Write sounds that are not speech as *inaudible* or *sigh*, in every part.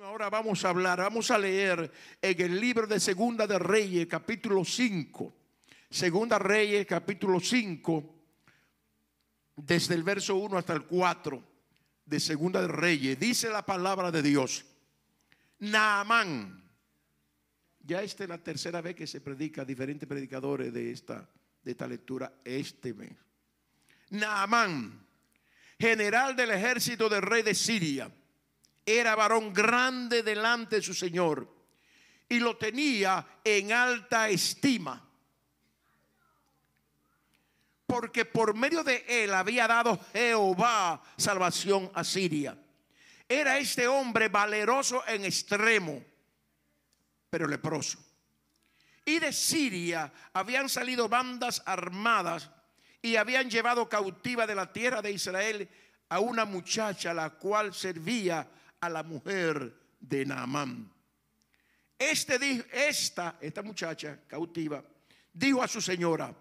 Ahora vamos a hablar, vamos a leer en el libro de Segunda de Reyes, capítulo 5. Segunda Reyes, capítulo 5, desde el verso 1 hasta el 4 de Segunda de Reyes. Dice la palabra de Dios. Naamán. Ya esta es la tercera vez que se predica, diferentes predicadores de esta, de esta lectura este mes. Naamán, general del ejército del rey de Siria era varón grande delante de su Señor y lo tenía en alta estima. Porque por medio de él había dado Jehová salvación a Siria. Era este hombre valeroso en extremo, pero leproso. Y de Siria habían salido bandas armadas y habían llevado cautiva de la tierra de Israel a una muchacha la cual servía a la mujer de Naamán. Este esta, esta muchacha cautiva, dijo a su señora,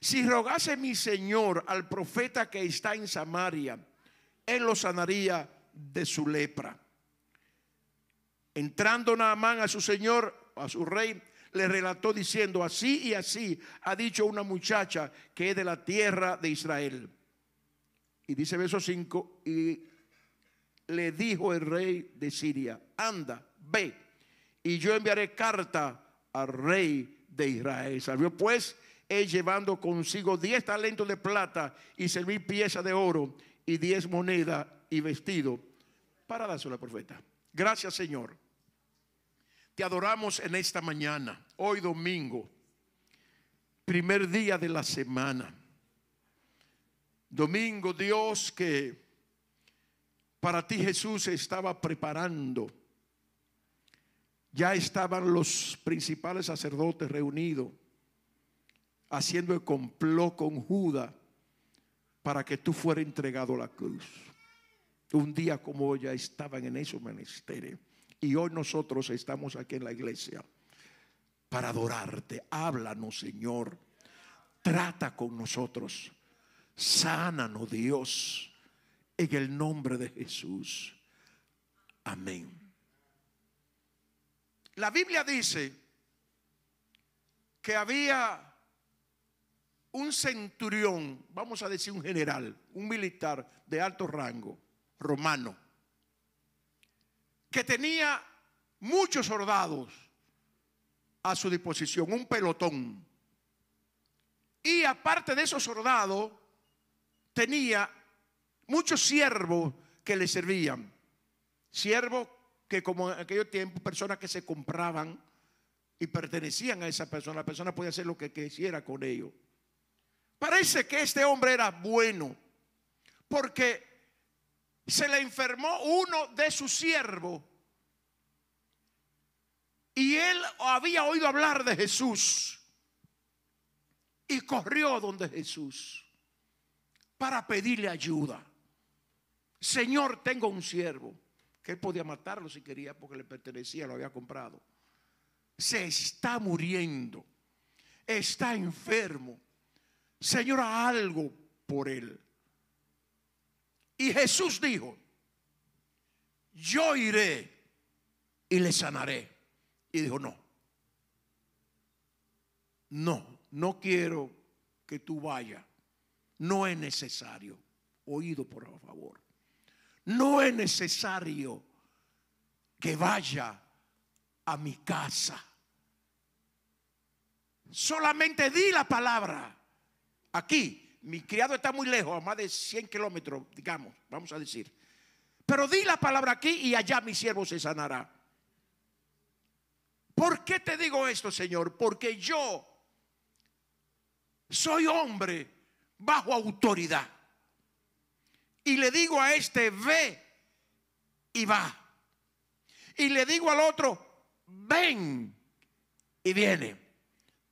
si rogase mi señor al profeta que está en Samaria, él lo sanaría de su lepra. Entrando Naamán a su señor, a su rey, le relató diciendo, así y así ha dicho una muchacha que es de la tierra de Israel. Y dice verso 5, y le dijo el rey de Siria, anda, ve, y yo enviaré carta al rey de Israel. Salió pues él llevando consigo diez talentos de plata y seis piezas de oro y diez monedas y vestido para dárselo al profeta. Gracias Señor. Te adoramos en esta mañana, hoy domingo, primer día de la semana. Domingo, Dios, que para ti Jesús se estaba preparando. Ya estaban los principales sacerdotes reunidos haciendo el complot con Judas para que tú fueras entregado a la cruz. Un día como hoy ya estaban en esos menesteres. Y hoy nosotros estamos aquí en la iglesia para adorarte. Háblanos, Señor. Trata con nosotros. Sánanos, Dios en el nombre de Jesús. Amén. La Biblia dice que había un centurión, vamos a decir un general, un militar de alto rango, romano, que tenía muchos soldados a su disposición, un pelotón. Y aparte de esos soldados, tenía muchos siervos que le servían. Siervos que como en aquel tiempo personas que se compraban y pertenecían a esa persona. La persona podía hacer lo que quisiera con ellos. Parece que este hombre era bueno porque se le enfermó uno de sus siervos y él había oído hablar de Jesús y corrió donde Jesús para pedirle ayuda. Señor, tengo un siervo. Que él podía matarlo si quería porque le pertenecía, lo había comprado. Se está muriendo. Está enfermo. Señor, algo por él. Y Jesús dijo, yo iré y le sanaré. Y dijo, no, no, no quiero que tú vayas. No es necesario. Oído, por favor. No es necesario que vaya a mi casa. Solamente di la palabra. Aquí, mi criado está muy lejos, a más de 100 kilómetros, digamos, vamos a decir. Pero di la palabra aquí y allá mi siervo se sanará. ¿Por qué te digo esto, Señor? Porque yo soy hombre bajo autoridad. Y le digo a este, ve y va. Y le digo al otro, ven y viene.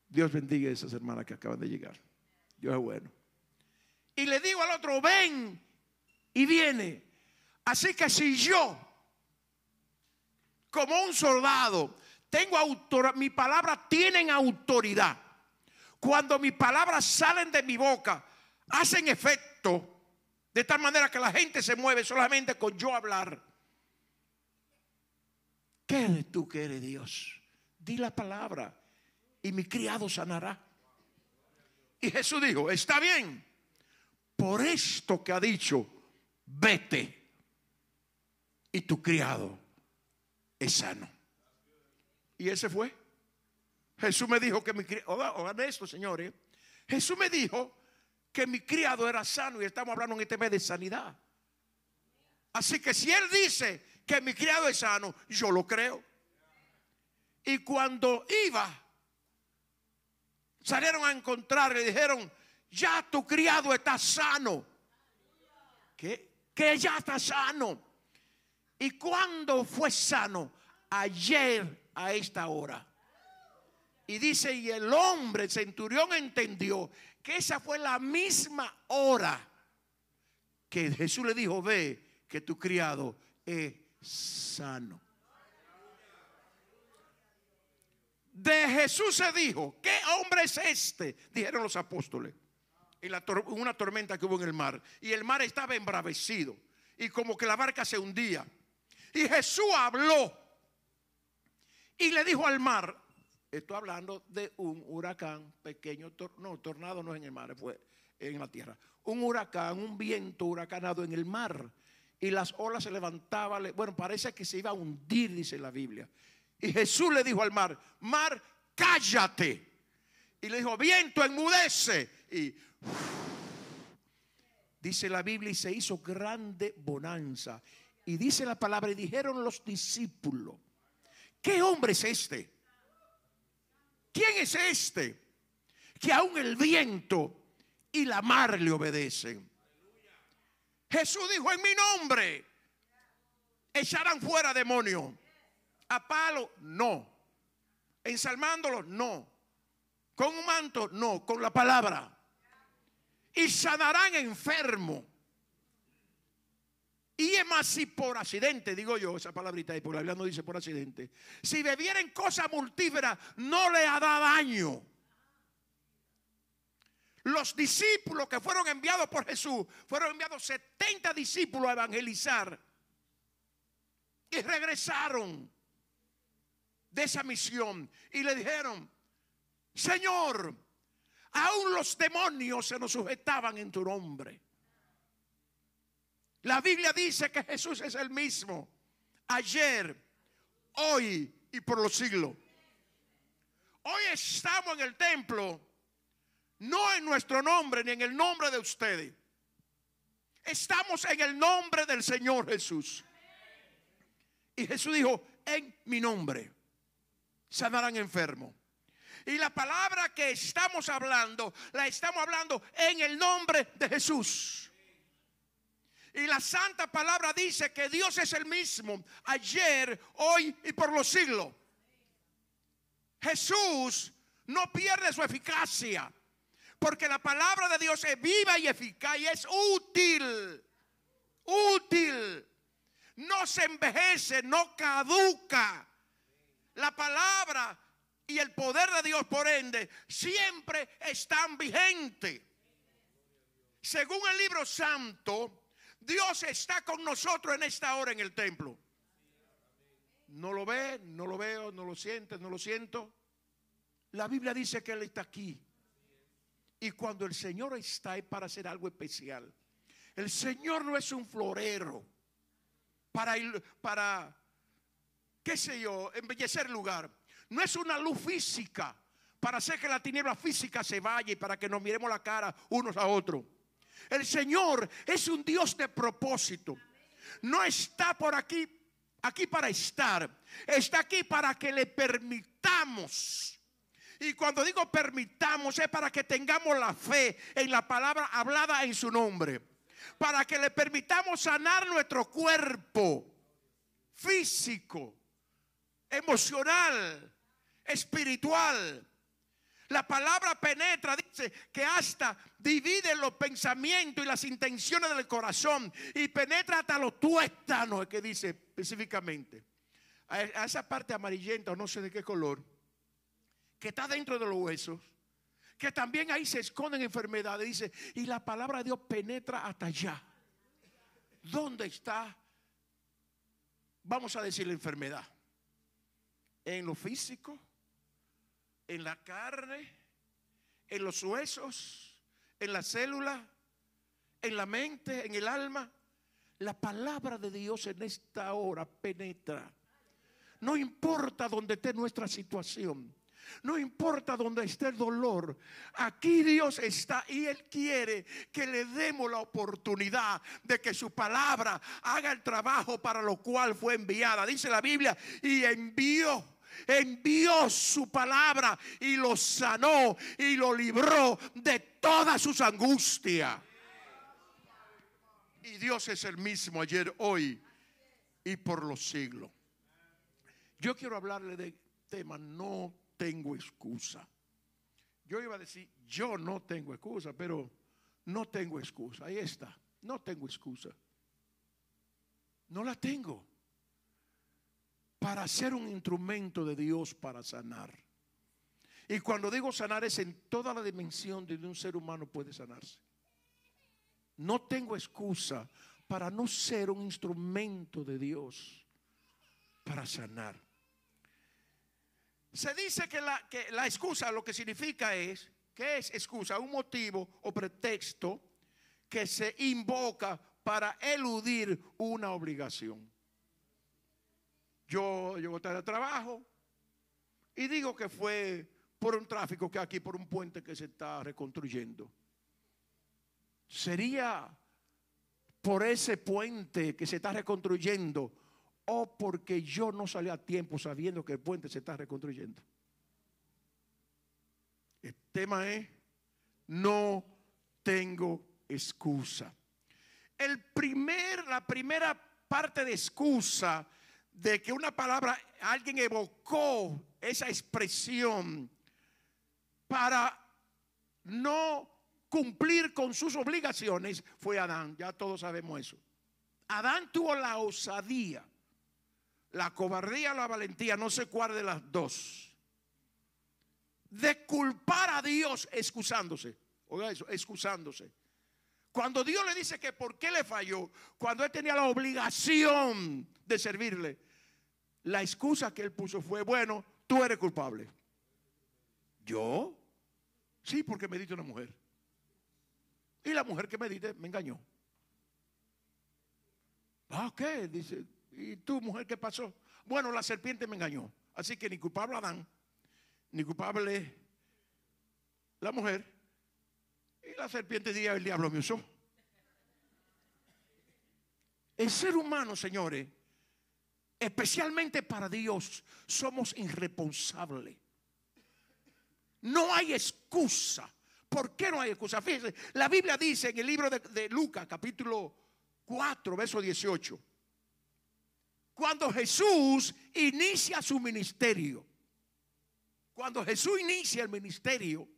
Dios bendiga a esas hermanas que acaban de llegar. Dios es bueno. Y le digo al otro, ven y viene. Así que si yo, como un soldado, tengo autoridad, mi palabra tienen autoridad. Cuando mis palabras salen de mi boca, hacen efecto de tal manera que la gente se mueve solamente con yo hablar. ¿Qué eres tú que eres Dios? Di la palabra y mi criado sanará. Y Jesús dijo, está bien, por esto que ha dicho, vete y tu criado es sano. Y ese fue. Jesús me dijo que mi criado, oigan esto señores, Jesús me dijo que mi criado era sano y estamos hablando en este mes de sanidad. Así que si él dice que mi criado es sano, yo lo creo. Y cuando iba, salieron a encontrar, y dijeron, ya tu criado está sano. ¿Qué? Que ya está sano. ¿Y cuando fue sano? Ayer a esta hora. Y dice, y el hombre, centurión, entendió que esa fue la misma hora que Jesús le dijo, ve que tu criado es sano. De Jesús se dijo, ¿qué hombre es este? Dijeron los apóstoles. Y una tormenta que hubo en el mar. Y el mar estaba embravecido. Y como que la barca se hundía. Y Jesús habló. Y le dijo al mar, Estoy hablando de un huracán pequeño, no, tornado no es en el mar, fue en la tierra. Un huracán, un viento huracanado en el mar. Y las olas se levantaban, bueno, parece que se iba a hundir, dice la Biblia. Y Jesús le dijo al mar, mar, cállate. Y le dijo, viento, enmudece. Y dice la Biblia, y se hizo grande bonanza. Y dice la palabra, y dijeron los discípulos, ¿qué hombre es este? ¿Quién es este que aún el viento y la mar le obedecen? Jesús dijo, en mi nombre echarán fuera demonio, A palo, no. ensalmándolo no. Con un manto, no. Con la palabra. Y sanarán enfermo. Y es más, si por accidente, digo yo, esa palabrita, y por la Biblia no dice por accidente, si bebieren cosa multífera, no le dado daño. Los discípulos que fueron enviados por Jesús, fueron enviados 70 discípulos a evangelizar. Y regresaron de esa misión y le dijeron, Señor, aún los demonios se nos sujetaban en tu nombre. La Biblia dice que Jesús es el mismo. Ayer, hoy y por los siglos. Hoy estamos en el templo, no en nuestro nombre ni en el nombre de ustedes. Estamos en el nombre del Señor Jesús. Y Jesús dijo, en mi nombre sanarán enfermos. Y la palabra que estamos hablando, la estamos hablando en el nombre de Jesús. Y la santa palabra dice que Dios es el mismo ayer, hoy y por los siglos. Jesús no pierde su eficacia, porque la palabra de Dios es viva y eficaz y es útil, útil. No se envejece, no caduca. La palabra y el poder de Dios, por ende, siempre están vigentes. Según el libro santo, Dios está con nosotros en esta hora en el templo. No lo ve, no lo veo, no lo siente, no lo siento. La Biblia dice que Él está aquí. Y cuando el Señor está es para hacer algo especial. El Señor no es un florero para, para qué sé yo, embellecer el lugar. No es una luz física para hacer que la tiniebla física se vaya y para que nos miremos la cara unos a otros. El Señor es un Dios de propósito. No está por aquí, aquí para estar. Está aquí para que le permitamos. Y cuando digo permitamos es para que tengamos la fe en la palabra hablada en su nombre. Para que le permitamos sanar nuestro cuerpo físico, emocional, espiritual la palabra penetra, dice que hasta divide los pensamientos y las intenciones del corazón y penetra hasta los tuétanos, que dice específicamente. A e, esa parte amarillenta o no sé de qué color, que está dentro de los huesos, que también ahí se esconden enfermedades, dice, y la palabra de Dios penetra hasta allá. ¿Dónde está? Vamos a decir la enfermedad. En lo físico, en la carne, en los huesos, en la célula, en la mente, en el alma. La palabra de Dios en esta hora penetra. No importa dónde esté nuestra situación. No importa dónde esté el dolor, aquí Dios está y Él quiere que le demos la oportunidad de que su palabra haga el trabajo para lo cual fue enviada. Dice la Biblia, y envió envió su palabra y lo sanó y lo libró de todas sus angustias. Y Dios es el mismo ayer, hoy y por los siglos. Yo quiero hablarle de tema, no tengo excusa. Yo iba a decir, yo no tengo excusa, pero no tengo excusa. Ahí está, no tengo excusa. No la tengo para ser un instrumento de Dios para sanar. Y cuando digo sanar es en toda la dimensión de un ser humano puede sanarse. No tengo excusa para no ser un instrumento de Dios para sanar. Se dice que la, que la excusa lo que significa es, ¿qué es excusa? Un motivo o pretexto que se invoca para eludir una obligación. Yo llego tarde de trabajo y digo que fue por un tráfico que aquí, por un puente que se está reconstruyendo. Sería por ese puente que se está reconstruyendo o porque yo no salí a tiempo sabiendo que el puente se está reconstruyendo. El tema es, no tengo excusa. El primer, la primera parte de excusa de que una palabra, alguien evocó esa expresión para no cumplir con sus obligaciones, fue Adán. Ya todos sabemos eso. Adán tuvo la osadía, la cobardía, la valentía, no se cuál las dos, de culpar a Dios excusándose. Oiga eso, excusándose. Cuando Dios le dice que por qué le falló, cuando él tenía la obligación de servirle, la excusa que él puso fue, bueno, tú eres culpable. ¿Yo? Sí, porque me diste una mujer. Y la mujer que me diste me engañó. Ah, ¿qué? Dice, ¿y tú, mujer, qué pasó? Bueno, la serpiente me engañó. Así que ni culpable Adán, ni culpable la mujer, y la serpiente diría, el diablo me usó. El ser humano, señores, especialmente para Dios, somos irresponsables. No hay excusa. ¿Por qué no hay excusa? Fíjense, la Biblia dice en el libro de, de Lucas, capítulo 4, verso 18, cuando Jesús inicia su ministerio, cuando Jesús inicia el ministerio,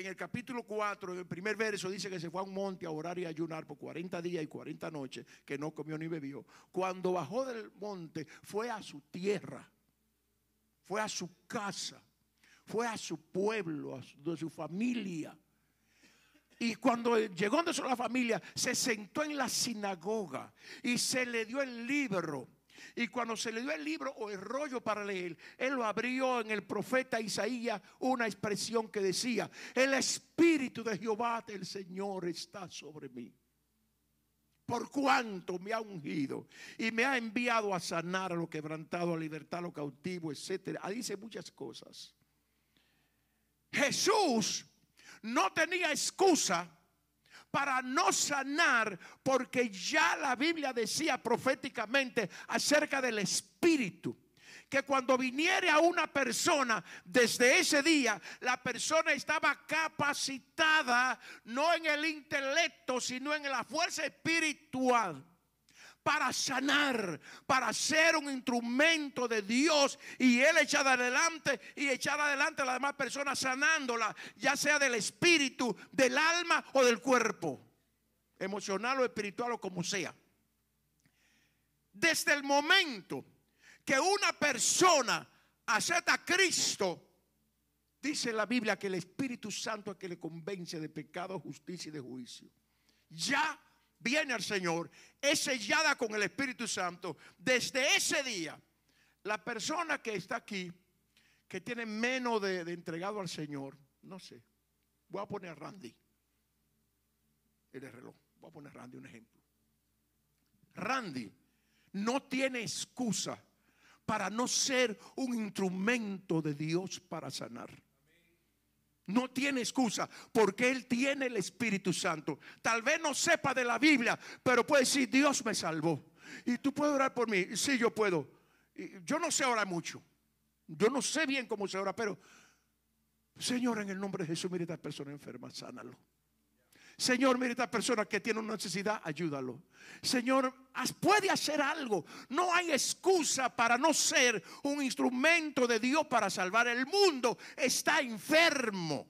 en el capítulo 4, en el primer verso, dice que se fue a un monte a orar y ayunar por 40 días y 40 noches, que no comió ni bebió. Cuando bajó del monte, fue a su tierra, fue a su casa, fue a su pueblo, a su, de su familia. Y cuando llegó a su la familia, se sentó en la sinagoga y se le dio el libro y cuando se le dio el libro o el rollo para leer, él lo abrió en el profeta Isaías una expresión que decía, el espíritu de Jehová del Señor está sobre mí. Por cuanto me ha ungido y me ha enviado a sanar a lo quebrantado, a libertar a lo cautivo, etcétera dice muchas cosas. Jesús no tenía excusa para no sanar, porque ya la Biblia decía proféticamente acerca del espíritu que cuando viniere a una persona, desde ese día, la persona estaba capacitada, no en el intelecto, sino en la fuerza espiritual para sanar, para ser un instrumento de Dios y Él echar adelante y echar adelante a las demás personas sanándola, ya sea del espíritu, del alma o del cuerpo, emocional o espiritual o como sea. Desde el momento que una persona acepta a Cristo, dice la Biblia que el Espíritu Santo es que le convence de pecado, justicia y de juicio. Ya viene al Señor, es sellada con el Espíritu Santo, desde ese día, la persona que está aquí, que tiene menos de, entregado al Señor, no sé, voy a poner a Randy, el reloj, voy a poner a Randy un ejemplo. Randy no tiene excusa para no ser un instrumento de Dios para sanar no tiene excusa porque Él tiene el Espíritu Santo. Tal vez no sepa de la Biblia, pero puede decir, Dios me salvó. Y tú puedes orar por mí. Sí, yo puedo. Yo no sé orar mucho. Yo no sé bien cómo se ora, pero Señor, en el nombre de Jesús, mire esta persona enferma, sánalo. Señor, mire esta persona que tiene una necesidad, ayúdalo. Señor, puede hacer algo. No hay excusa para no ser un instrumento de Dios para salvar. El mundo está enfermo.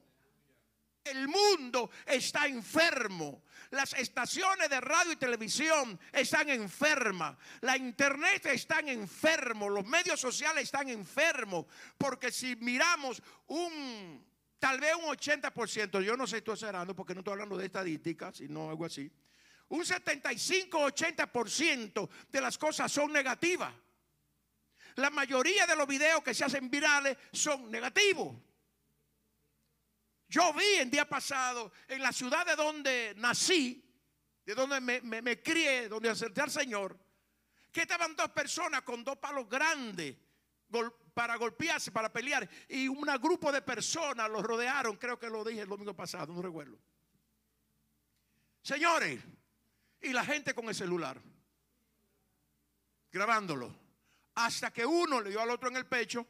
El mundo está enfermo. Las estaciones de radio y televisión están enfermas. La internet está enfermo. Los medios sociales están enfermos. Porque si miramos un tal vez un 80%, yo no sé, estoy cerrando porque no estoy hablando de estadísticas, sino algo así. Un 75-80% de las cosas son negativas. La mayoría de los videos que se hacen virales son negativos. Yo vi el día pasado en la ciudad de donde nací, de donde me, crié, donde acerté al Señor, que estaban dos personas con dos palos grandes para golpearse, para pelear. Y un grupo de personas los rodearon, creo que lo dije el domingo pasado, no recuerdo. Señores, y la gente con el celular, grabándolo, hasta que uno le dio al otro en el pecho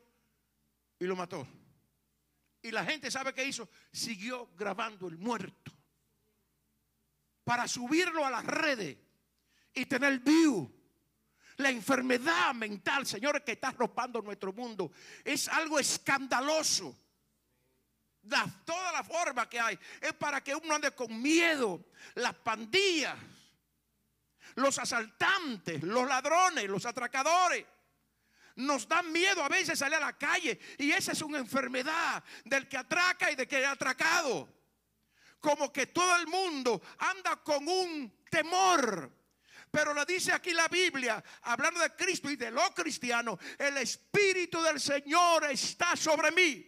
y lo mató. Y la gente sabe qué hizo, siguió grabando el muerto para subirlo a las redes y tener view la enfermedad mental, señores, que está arropando nuestro mundo es algo escandaloso. Da toda la forma que hay es para que uno ande con miedo. Las pandillas, los asaltantes, los ladrones, los atracadores. Nos dan miedo a veces salir a la calle y esa es una enfermedad del que atraca y de que ha atracado. Como que todo el mundo anda con un temor. Pero lo dice aquí la Biblia, hablando de Cristo y de lo cristiano, el Espíritu del Señor está sobre mí.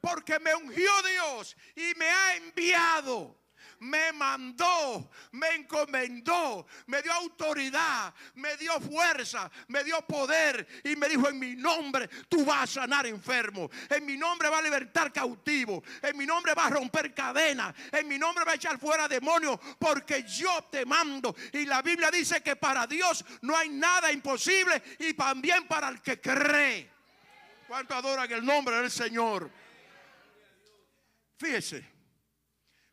Porque me ungió Dios y me ha enviado me mandó, me encomendó, me dio autoridad, me dio fuerza, me dio poder y me dijo, en mi nombre tú vas a sanar enfermo en mi nombre va a libertar cautivo en mi nombre va a romper cadenas, en mi nombre va a echar fuera demonios, porque yo te mando. Y la Biblia dice que para Dios no hay nada imposible y también para el que cree. ¿Cuánto adoran el nombre del Señor? Fíjese.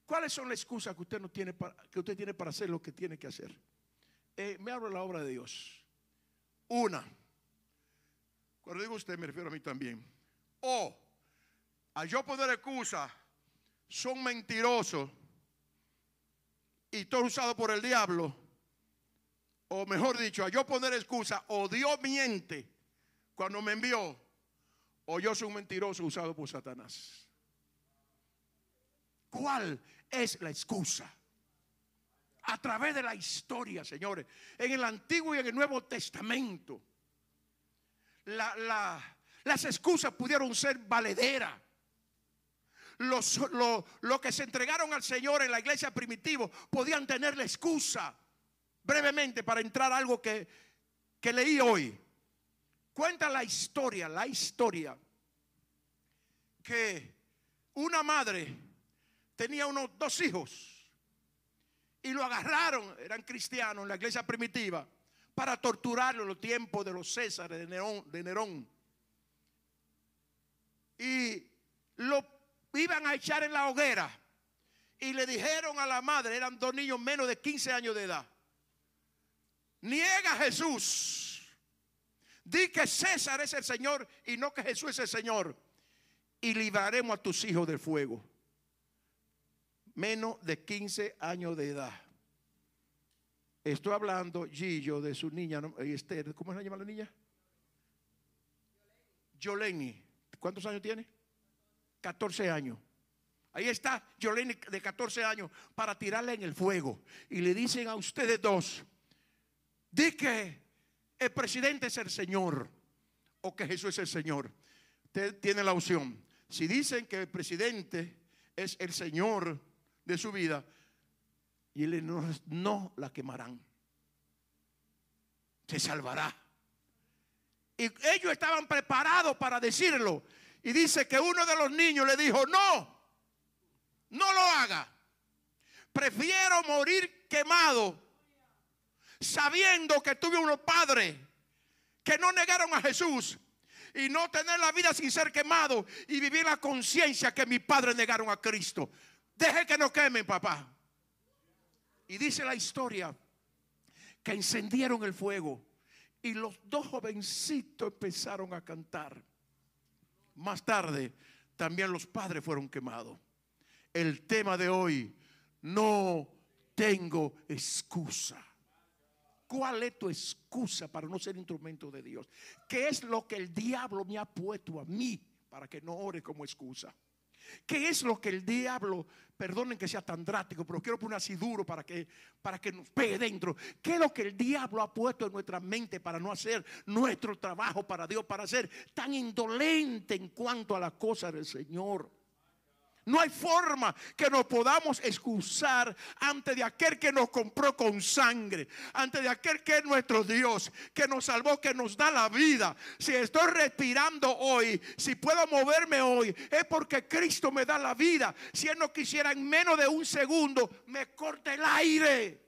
¿Cuáles son las excusas que usted, no tiene para, que usted tiene para hacer lo que tiene que hacer? Eh, me hablo de la obra de Dios. Una. Cuando digo usted, me refiero a mí también. O, a yo poner excusa, son mentirosos y todo usado por el diablo. O mejor dicho, a yo poner excusa, o Dios miente cuando me envió, o yo soy un mentiroso usado por Satanás. ¿Cuál es la excusa. A través de la historia, señores, en el Antiguo y en el Nuevo Testamento, las excusas pudieron ser valederas. Los, lo, que se entregaron al Señor en la iglesia primitiva podían tener la excusa. Brevemente, para entrar algo que, que leí hoy. Cuenta la historia, la historia, que una madre tenía unos dos hijos y lo agarraron, eran cristianos en la iglesia primitiva, para torturarlo en los tiempos de los Césares, de Nerón. De Nerón. Y lo iban a echar en la hoguera. Y le dijeron a la madre, eran dos niños menos de 15 años de edad, niega a Jesús. Di que César es el Señor y no que Jesús es el Señor. Y libraremos a tus hijos del fuego menos de 15 años de edad. Estoy hablando, Gillo, de su niña, eh, Esther, ¿cómo se llama la niña? Yoleni. ¿Cuántos años tiene? 14 años. Ahí está Yoleni de 14 años para tirarle en el fuego. Y le dicen a ustedes dos, di que el presidente es el Señor o que Jesús es el Señor. Usted tiene la opción. Si dicen que el presidente es el Señor de su vida y él no, no la quemarán. Se salvará. Y ellos estaban preparados para decirlo. Y dice que uno de los niños le dijo, no, no lo haga. Prefiero morir quemado sabiendo que tuve unos padres que no negaron a Jesús y no tener la vida sin ser quemado y vivir la conciencia que mis padres negaron a Cristo. Deje que no quemen, papá. Y dice la historia que encendieron el fuego y los dos jovencitos empezaron a cantar. Más tarde, también los padres fueron quemados. El tema de hoy, no tengo excusa. ¿Cuál es tu excusa para no ser instrumento de Dios? ¿Qué es lo que el diablo me ha puesto a mí para que no ore como excusa? ¿Qué es lo que el diablo Perdonen que sea tan drástico, pero quiero poner así duro para que, para que nos pegue dentro. ¿Qué es lo que el diablo ha puesto en nuestra mente para no hacer nuestro trabajo para Dios, para ser tan indolente en cuanto a las cosas del Señor? No hay forma que nos podamos excusar ante de aquel que nos compró con sangre, ante de aquel que es nuestro Dios, que nos salvó, que nos da la vida. Si estoy respirando hoy, si puedo moverme hoy, es porque Cristo me da la vida. Si Él no quisiera en menos de un segundo, me corta el aire.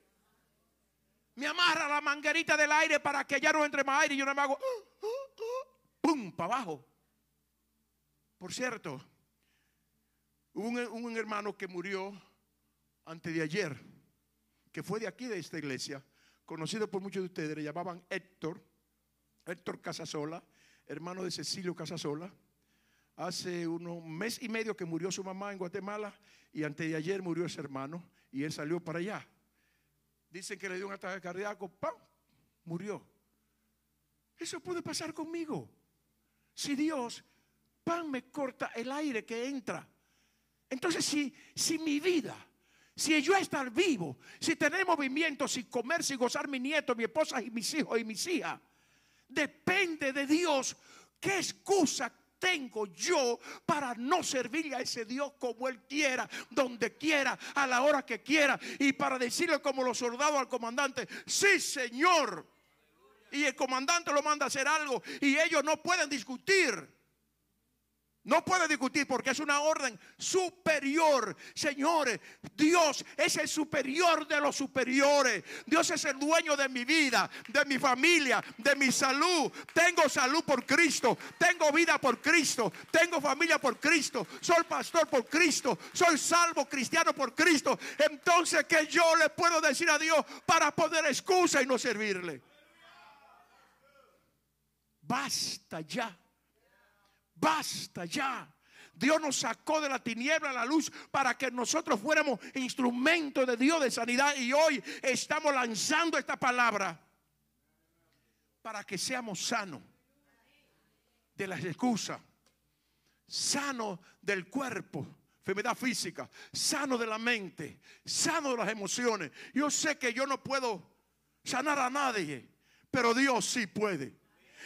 Me amarra la manguerita del aire para que ya no entre más aire y yo no me hago... *gasps* ¡uh, uh, uh! ¡Pum! Para abajo. Por cierto. Hubo un, hermano que murió antes de ayer, que fue de aquí, de esta iglesia, conocido por muchos de ustedes, le llamaban Héctor, Héctor Casasola, hermano de Cecilio Casasola. Hace unos mes y medio que murió su mamá en Guatemala y antes de ayer murió ese hermano y él salió para allá. Dicen que le dio un ataque cardíaco, ¡pam! Murió. Eso puede pasar conmigo. Si Dios, ¡pam! me corta el aire que entra. Entonces, si, si mi vida, si yo estar vivo, si tener movimiento, si comer, si gozar mi nieto, mi esposa y mis hijos y mis hijas, depende de Dios, ¿qué excusa tengo yo para no servirle a ese Dios como Él quiera, donde quiera, a la hora que quiera, y para decirle como los soldados al comandante, sí Señor, y el comandante lo manda a hacer algo, y ellos no pueden discutir. No puede discutir porque es una orden superior. Señores, Dios es el superior de los superiores. Dios es el dueño de mi vida, de mi familia, de mi salud. Tengo salud por Cristo. Tengo vida por Cristo. Tengo familia por Cristo. Soy pastor por Cristo. Soy salvo cristiano por Cristo. Entonces, ¿qué yo le puedo decir a Dios para poder excusa y no servirle? Basta ya Basta ya. Dios nos sacó de la tiniebla a la luz para que nosotros fuéramos instrumentos de Dios de sanidad y hoy estamos lanzando esta palabra para que seamos sanos de las excusas, sanos del cuerpo, enfermedad física, sano de la mente, sano de las emociones. Yo sé que yo no puedo sanar a nadie, pero Dios sí puede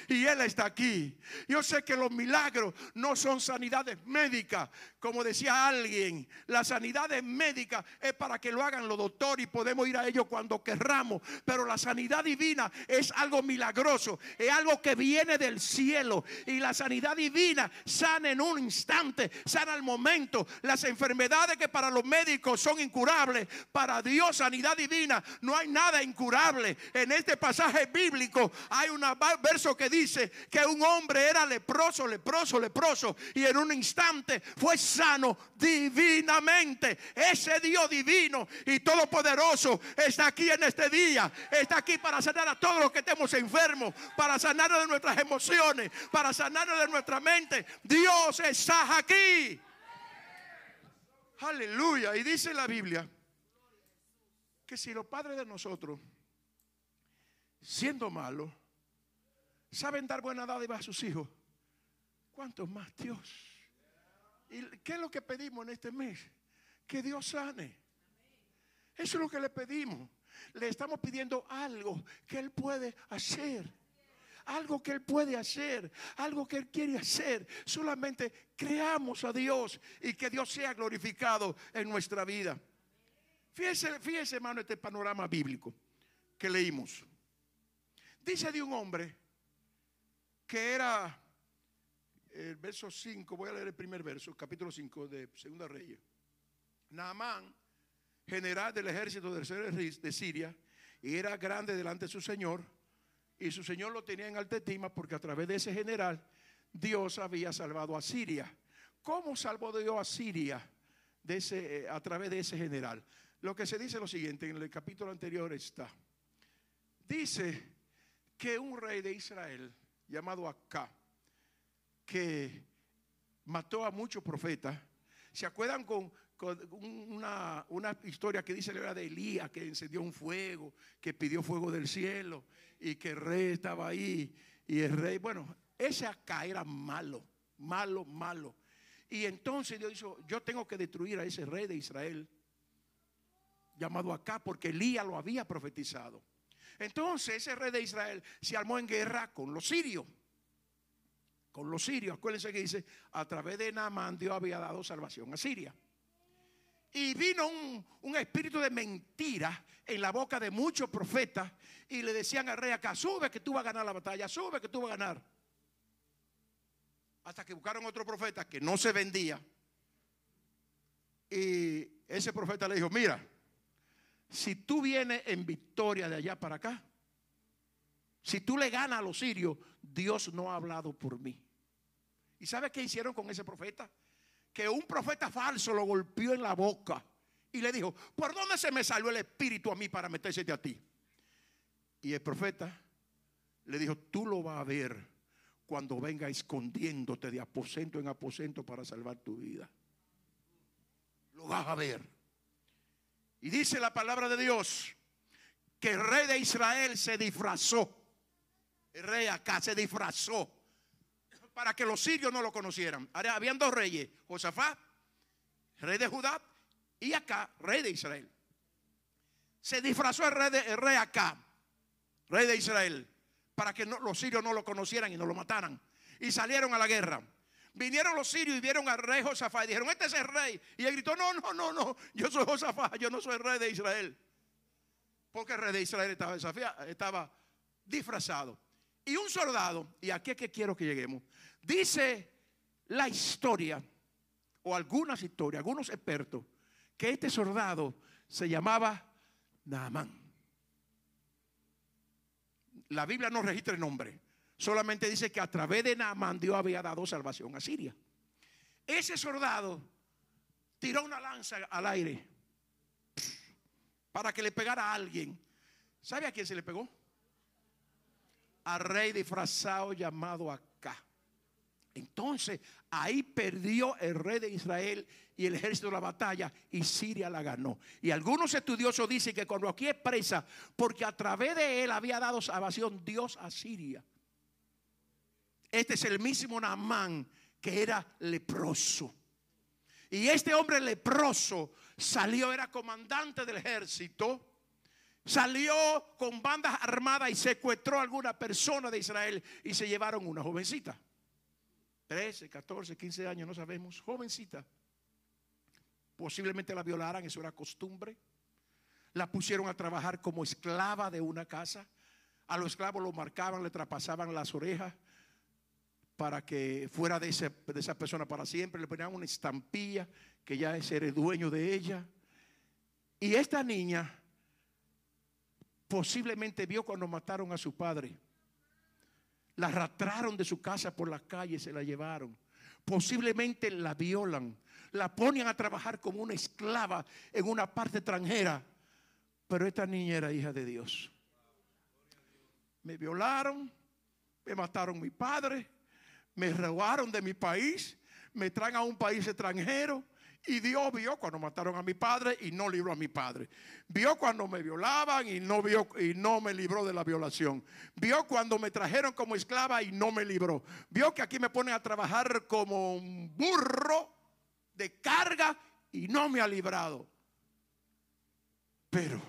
y Él está aquí. Yo sé que los milagros no son sanidades médicas, como decía alguien. Las sanidades médicas es para que lo hagan los doctores y podemos ir a ellos cuando querramos. Pero la sanidad divina es algo milagroso, es algo que viene del cielo. Y la sanidad divina sana en un instante, sana al momento. Las enfermedades que para los médicos son incurables, para Dios sanidad divina no hay nada incurable. En este pasaje bíblico hay un verso que dice que un hombre era leproso, leproso, leproso, y en un instante fue sano divinamente. Ese Dios divino y todopoderoso está aquí en este día, está aquí para sanar a todos los que estemos enfermos, para sanar de nuestras emociones, para sanar de nuestra mente. Dios está aquí. Aleluya. Y dice la Biblia que si los padres de nosotros, siendo malos, saben dar buena dádiva a sus hijos, ¿cuántos más Dios? ¿Y qué es lo que pedimos en este mes? Que Dios sane. Eso es lo que le pedimos. Le estamos pidiendo algo que Él puede hacer. Algo que Él puede hacer, algo que Él quiere hacer. Solamente creamos a Dios y que Dios sea glorificado en nuestra vida. Fíjense hermano, este panorama bíblico que leímos. Dice de un hombre que era el verso 5, voy a leer el primer verso, capítulo 5 de Segunda rey Naamán, general del ejército de Siria, y era grande delante de su señor, y su señor lo tenía en alta estima porque a través de ese general Dios había salvado a Siria. ¿Cómo salvó Dios a Siria de ese, eh, a través de ese general? Lo que se dice lo siguiente, en el capítulo anterior está. Dice que un rey de Israel llamado Acá, que mató a muchos profetas. ¿Se acuerdan con, una, historia que dice la era de Elías, que encendió un fuego, que pidió fuego del cielo y que el rey estaba ahí? Y el rey, bueno, ese acá era malo, malo, malo. Y entonces Dios dijo, yo tengo que destruir a ese rey de Israel, llamado acá, porque Elías lo había profetizado. Entonces ese rey de Israel se armó en guerra con los sirios. Con los sirios, acuérdense que dice, a través de Naman, Dios había dado salvación a Siria. Y vino un, un, espíritu de mentira en la boca de muchos profetas y le decían al rey acá, sube que tú vas a ganar la batalla, sube que tú vas a ganar. Hasta que buscaron otro profeta que no se vendía. Y ese profeta le dijo, mira, si tú vienes en victoria de allá para acá, si tú le ganas a los sirios, Dios no ha hablado por mí. ¿Y sabes qué hicieron con ese profeta? Que un profeta falso lo golpeó en la boca y le dijo, ¿por dónde se me salió el espíritu a mí para meterse a ti? Y el profeta le dijo, tú lo vas a ver cuando venga escondiéndote de aposento en aposento para salvar tu vida. Lo vas a ver. Y dice la palabra de Dios que el rey de Israel se disfrazó. El rey acá se disfrazó para que los sirios no lo conocieran. habían dos reyes, Josafat, rey de Judá, y acá, rey de Israel. Se disfrazó el rey, de, rey acá, rey de Israel, para que los sirios no lo conocieran y no lo mataran. Y salieron a la guerra. Vinieron los sirios y vieron al rey Josafá y dijeron, este es el rey. Y él gritó, no, no, no, no, yo soy Josafá, yo no soy rey de Israel. Porque el rey de Israel estaba, estaba disfrazado. Y un soldado, y aquí es que quiero que lleguemos, dice la historia, o algunas historias, algunos expertos, que este soldado se llamaba Naamán. La Biblia no registra el nombre, solamente dice que a través de Naamán Dios había dado salvación a Siria. Ese soldado tiró una lanza al aire para que le pegara a alguien. ¿Sabe a quién se le pegó? Al rey disfrazado llamado acá. Entonces ahí perdió el rey de Israel y el ejército de la batalla y Siria la ganó. Y algunos estudiosos dicen que cuando aquí presa porque a través de él había dado salvación Dios a Siria. Este es el mismo Naamán que era leproso. Y este hombre leproso salió, era comandante del ejército, salió con bandas armadas y secuestró a alguna persona de Israel y se llevaron una jovencita. 13, 14, 15 años, no sabemos, jovencita. Posiblemente la violaran, eso era costumbre. La pusieron a trabajar como esclava de una casa. A los esclavos lo marcaban, le traspasaban las orejas, para que fuera de, esa persona para siempre. Le ponían una estampilla que ya es el dueño de ella. Y esta niña posiblemente vio cuando mataron a su padre. La arrastraron de su casa por la calle se la llevaron. Posiblemente la violan, la ponen a trabajar como una esclava en una parte extranjera. Pero esta niña era hija de Dios. Me violaron, me mataron mi padre, me robaron de mi país, me traen a un país extranjero. Y Dios vio cuando mataron a mi padre y no libró a mi padre. Vio cuando me violaban y no, vio, y no me libró de la violación. Vio cuando me trajeron como esclava y no me libró. Vio que aquí me ponen a trabajar como un burro de carga y no me ha librado. Pero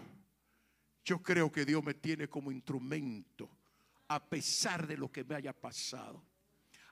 yo creo que Dios me tiene como instrumento a pesar de lo que me haya pasado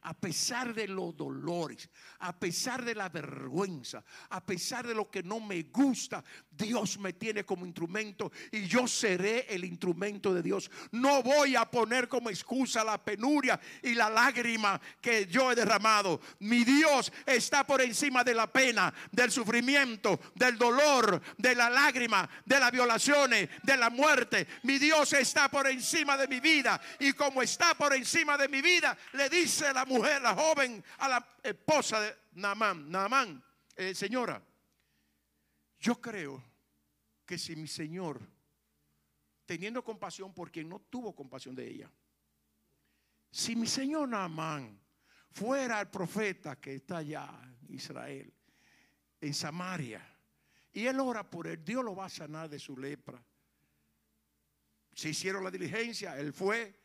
a pesar de los dolores, a pesar de la vergüenza, a pesar de lo que no me gusta, Dios me tiene como instrumento y yo seré el instrumento de Dios. No voy a poner como excusa la penuria y la lágrima que yo he derramado. Mi Dios está por encima de la pena, del sufrimiento, del dolor, de la lágrima, de las violaciones, de la muerte. Mi Dios está por encima de mi vida y como está por encima de mi vida, le dice la mujer, la joven, a la esposa de Naamán, Naamán, eh, señora, yo creo que si mi Señor, teniendo compasión por quien no tuvo compasión de ella, si mi Señor Naamán fuera el profeta que está allá en Israel, en Samaria, y él ora por él, Dios lo va a sanar de su lepra. Se hicieron la diligencia, él fue,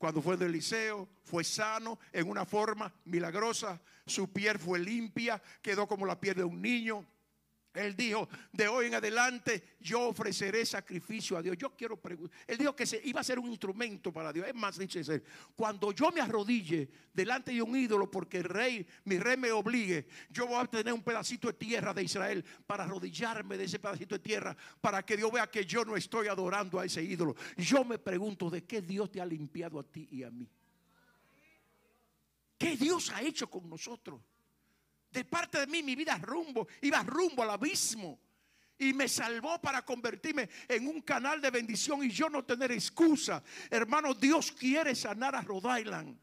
cuando fue del liceo, fue sano en una forma milagrosa. Su piel fue limpia, quedó como la piel de un niño. Él dijo, de hoy en adelante yo ofreceré sacrificio a Dios. Yo quiero preguntar. Él dijo que se iba a ser un instrumento para Dios. Es más, dice, cuando yo me arrodille delante de un ídolo porque el rey, mi rey me obligue, yo voy a tener un pedacito de tierra de Israel para arrodillarme de ese pedacito de tierra para que Dios vea que yo no estoy adorando a ese ídolo. Yo me pregunto, ¿de qué Dios te ha limpiado a ti y a mí? ¿Qué Dios ha hecho con nosotros? de parte de mí, mi vida rumbo, iba rumbo al abismo. Y me salvó para convertirme en un canal de bendición y yo no tener excusa. Hermano, Dios quiere sanar a Rhode Island.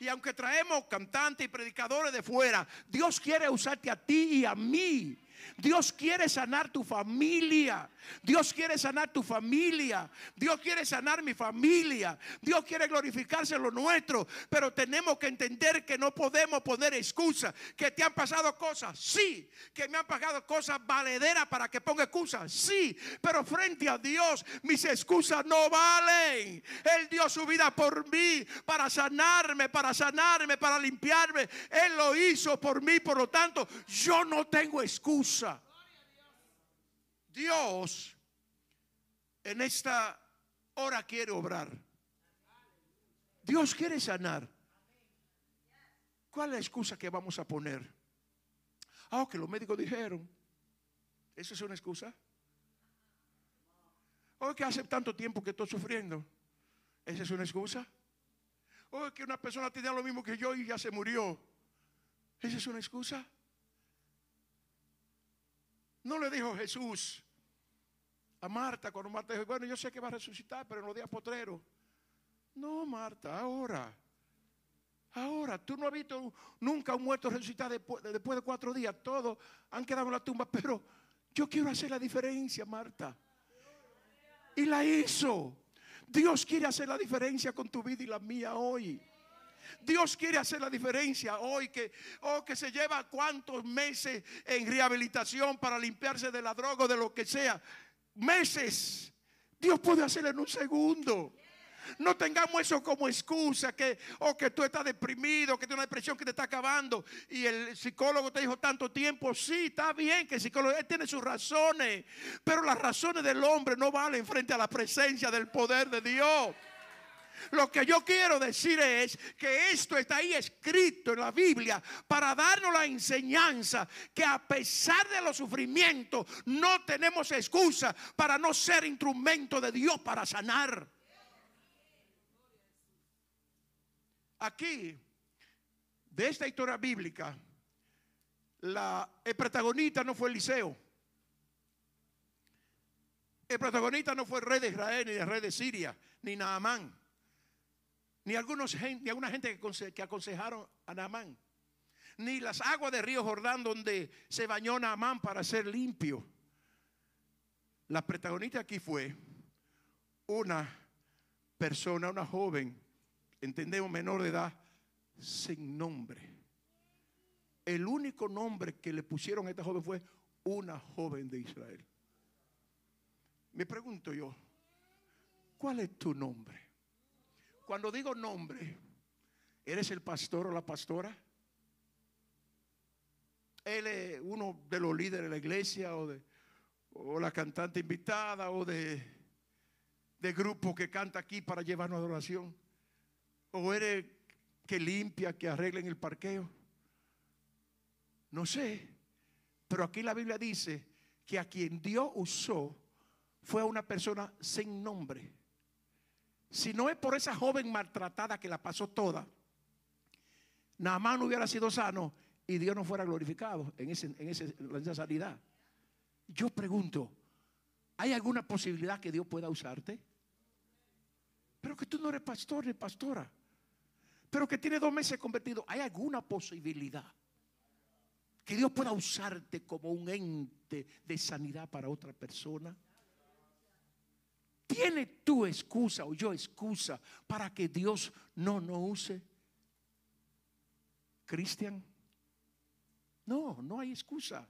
Y aunque traemos cantantes y predicadores de fuera, Dios quiere usarte a ti y a mí Dios quiere sanar tu familia. Dios quiere sanar tu familia. Dios quiere sanar mi familia. Dios quiere glorificarse lo nuestro. Pero tenemos que entender que no podemos poner excusas. Que te han pasado cosas. Sí. Que me han pagado cosas valederas para que ponga excusas. Sí. Pero frente a Dios, mis excusas no valen. Él dio su vida por mí. Para sanarme, para sanarme, para limpiarme. Él lo hizo por mí. Por lo tanto, yo no tengo excusas Dios en esta hora quiere obrar. Dios quiere sanar. ¿Cuál es la excusa que vamos a poner? Ah, que los médicos dijeron. ¿Esa es una excusa? O oh, que hace tanto tiempo que estoy sufriendo. ¿Esa es una excusa? O oh, que una persona tenía lo mismo que yo y ya se murió. ¿Esa es una excusa? No le dijo Jesús a Marta cuando Marta dijo, bueno, yo sé que va a resucitar, pero en los días potreros. No, Marta, ahora. Ahora, tú no has visto nunca un muerto resucitar después, después de cuatro días. Todos han quedado en la tumba, pero yo quiero hacer la diferencia, Marta. Y la hizo. Dios quiere hacer la diferencia con tu vida y la mía hoy. Dios quiere hacer la diferencia hoy que oh, que se lleva cuántos meses en rehabilitación para limpiarse de la droga o de lo que sea. Meses. Dios puede hacerlo en un segundo. No tengamos eso como excusa que o oh, que tú estás deprimido, que tienes una depresión que te está acabando y el psicólogo te dijo tanto tiempo, sí, está bien que el psicólogo tiene sus razones, pero las razones del hombre no valen frente a la presencia del poder de Dios. Lo que yo quiero decir es que esto está ahí escrito en la Biblia para darnos la enseñanza que a pesar de los sufrimientos no tenemos excusa para no ser instrumento de Dios para sanar. Aquí, de esta historia bíblica, la, el protagonista no fue Eliseo. El protagonista no fue el rey de Israel, ni el rey de Siria, ni Naamán ni, algunos, alguna gente que, que aconsejaron a Naamán, ni las aguas del río Jordán donde se bañó Naamán para ser limpio. La protagonista aquí fue una persona, una joven, entendemos menor de edad, sin nombre. El único nombre que le pusieron a esta joven fue una joven de Israel. Me pregunto yo, ¿cuál es tu nombre? Cuando digo nombre, ¿eres el pastor o la pastora? Él es uno de los líderes de la iglesia o, de, la cantante invitada o de, de grupo que canta aquí para llevarnos adoración. O eres que limpia, que arregla en el parqueo. No sé, pero aquí la Biblia dice que a quien Dios usó fue a una persona sin nombre. Si no es por esa joven maltratada que la pasó toda, no hubiera sido sano y Dios no fuera glorificado en, en esa sanidad. Yo pregunto, ¿hay alguna posibilidad que Dios pueda usarte? Pero que tú no eres pastor ni pastora. Pero que tiene dos meses convertido. ¿Hay alguna posibilidad que Dios pueda usarte como un ente de sanidad para otra persona? ¿Tiene tu excusa o yo excusa para que Dios no nos use? Cristian, no, no hay excusa.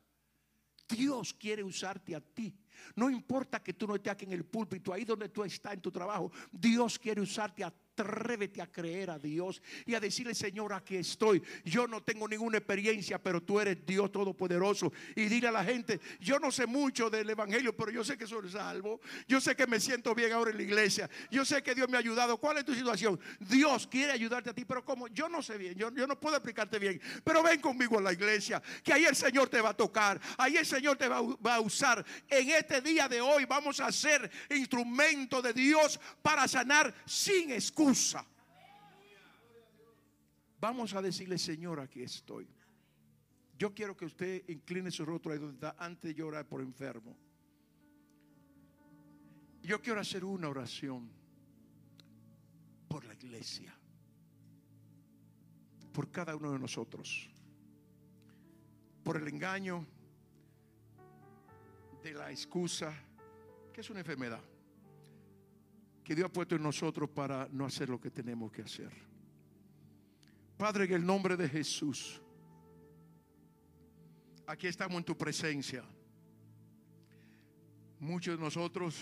Dios quiere usarte a ti. No importa que tú no estés aquí en el púlpito, ahí donde tú estás en tu trabajo, Dios quiere usarte a ti atrévete a creer a Dios y a decirle, Señor, aquí estoy. Yo no tengo ninguna experiencia, pero tú eres Dios Todopoderoso. Y dile a la gente, yo no sé mucho del Evangelio, pero yo sé que soy salvo. Yo sé que me siento bien ahora en la iglesia. Yo sé que Dios me ha ayudado. ¿Cuál es tu situación? Dios quiere ayudarte a ti, pero como yo no sé bien, yo, no puedo explicarte bien, pero ven conmigo a la iglesia, que ahí el Señor te va a tocar, ahí el Señor te va, a usar. En este día de hoy vamos a ser instrumento de Dios para sanar sin excusa Vamos a decirle, Señor, aquí estoy. Yo quiero que usted incline su rostro ahí donde antes de llorar por enfermo. Yo quiero hacer una oración por la iglesia, por cada uno de nosotros, por el engaño de la excusa, que es una enfermedad que Dios ha puesto en nosotros para no hacer lo que tenemos que hacer. Padre, en el nombre de Jesús, aquí estamos en tu presencia. Muchos de nosotros,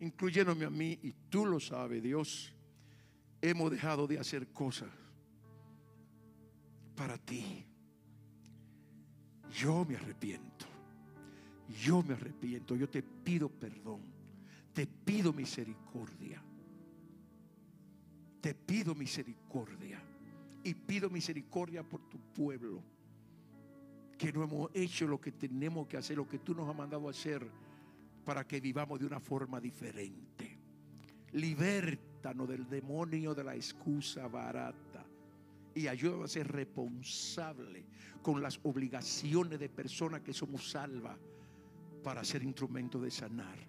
incluyéndome a mí, y tú lo sabes, Dios, hemos dejado de hacer cosas para ti. Yo me arrepiento. Yo me arrepiento. Yo te pido perdón te pido misericordia. Te pido misericordia. Y pido misericordia por tu pueblo. Que no hemos hecho lo que tenemos que hacer, lo que tú nos has mandado hacer para que vivamos de una forma diferente. Libértanos del demonio de la excusa barata y ayúdanos a ser responsable con las obligaciones de personas que somos salvas para ser instrumento de sanar